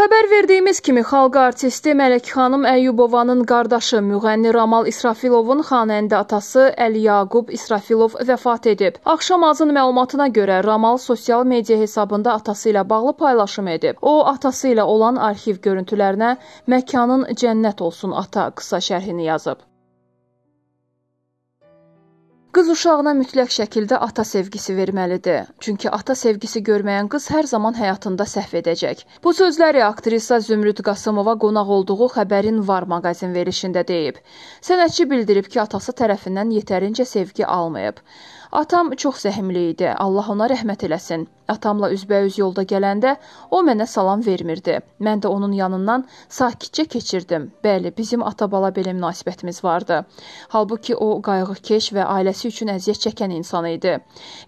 Xəbər verdiyimiz kimi xalq artisti Mələk xanım Əyyubovanın qardaşı müğənni Ramal İsrafilovun xanəndə atası Əli Yaqub İsrafilov vəfat edib. Axşam azın məlumatına görə Ramal sosial media hesabında atası ilə bağlı paylaşım edib. O atası ilə olan arxiv görüntülərinə "Məkanın cənnət olsun ata" qısa şərhini yazıb. Qız uşağına mütləq şəkildə ata sevgisi verməlidir. Çünki ata sevgisi görməyən qız hər zaman həyatında səhv edəcək. Bu sözləri aktrisa Zümrüd Qasımova qonaq olduğu xəbərin Var maqazin verişində deyib. Sənətçi bildirib ki, atası tərəfindən yetərincə sevgi almayıb. Atam çox zəhmli idi. Allah ona rəhmət eləsin. Atamla üzbəüz yolda gələndə o mənə salam vermirdi. Mən də onun yanından sakitcə keçirdim. Bəli, bizim ata-bala belə münasibətimiz vardı. Halbuki o qayğıkeş və ailəsi üçün əziyyət çəkən insan idi.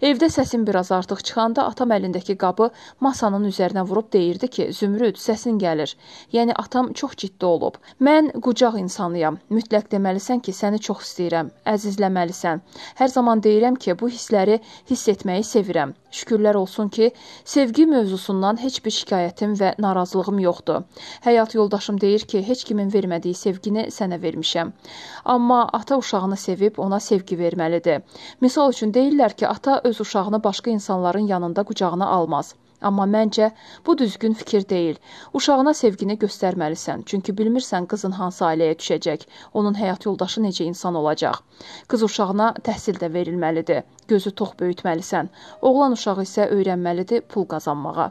Evdə səsim biraz artıq çıxanda atam əlindəki qabı masanın üzərinə vurub deyirdi ki, "Zümrüd, səsin gəlir." Yəni atam çox ciddi olub. Mən qucaq insanıyam. Mütləq deməlisən ki, səni çox istəyirəm, əzizləməlisən. Hər zaman deyirəm ki, tezliklə bu hissləri hiss etməyi sevirəm. Şükürlər olsun ki, sevgi mövzusundan heç bir şikayətim və narazılığım yoxdur. Həyat yoldaşım deyir ki, heç kimin vermədiyi sevgini sənə vermişəm. Amma ata uşağını sevib ona sevgi verməlidir. Misal üçün deyirlər ki, ata öz uşağını başqa insanların yanında qucağına almaz. Amma məncə bu düzgün fikir deyil. Uşağına sevgini göstərməlisən, çünki bilmirsən qızın hansı ailəyə düşəcək, onun həyat yoldaşı necə insan olacaq. Qız uşağına təhsil də verilməlidir, gözü tox böyütməlisən. Oğlan uşağı isə öyrənməlidir pul qazanmağa.